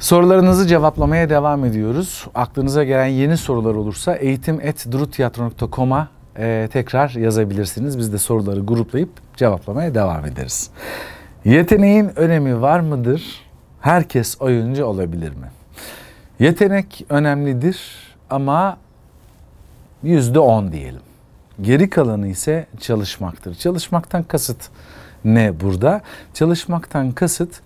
Sorularınızı cevaplamaya devam ediyoruz. Aklınıza gelen yeni sorular olursa eğitim.durutiyatro.com'a e, tekrar yazabilirsiniz. Biz de soruları gruplayıp cevaplamaya devam ederiz. Yeteneğin önemi var mıdır? Herkes oyuncu olabilir mi? Yetenek önemlidir ama yüzde on diyelim. Geri kalanı ise çalışmaktır. Çalışmaktan kasıt ne burada? Çalışmaktan kasıt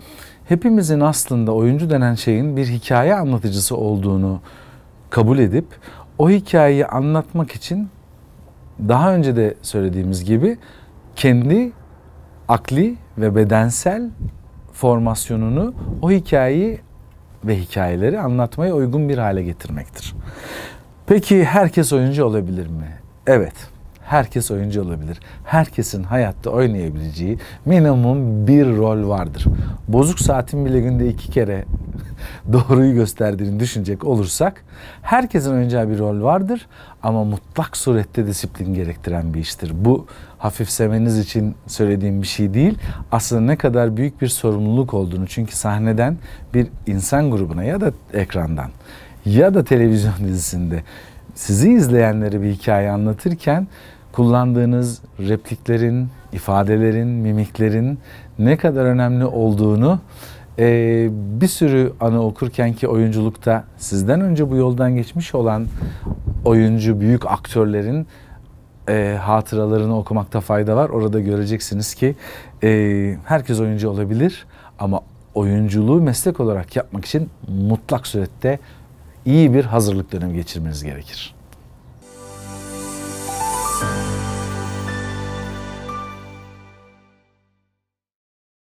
hepimizin aslında oyuncu denen şeyin bir hikaye anlatıcısı olduğunu kabul edip o hikayeyi anlatmak için daha önce de söylediğimiz gibi kendi akli ve bedensel formasyonunu o hikayeyi ve hikayeleri anlatmaya uygun bir hale getirmektir. Peki herkes oyuncu olabilir mi? Evet herkes oyuncu olabilir. Herkesin hayatta oynayabileceği minimum bir rol vardır. Bozuk saatin bile günde iki kere doğruyu gösterdiğini düşünecek olursak herkesin oynayacağı bir rol vardır ama mutlak surette disiplin gerektiren bir iştir. Bu hafifsemeniz için söylediğim bir şey değil. Aslında ne kadar büyük bir sorumluluk olduğunu çünkü sahneden bir insan grubuna ya da ekrandan ya da televizyon dizisinde sizi izleyenlere bir hikaye anlatırken kullandığınız repliklerin, ifadelerin, mimiklerin ne kadar önemli olduğunu e, bir sürü anı okurken ki oyunculukta sizden önce bu yoldan geçmiş olan oyuncu, büyük aktörlerin e, hatıralarını okumakta fayda var. Orada göreceksiniz ki e, herkes oyuncu olabilir ama oyunculuğu meslek olarak yapmak için mutlak surette iyi bir hazırlık dönemi geçirmeniz gerekir.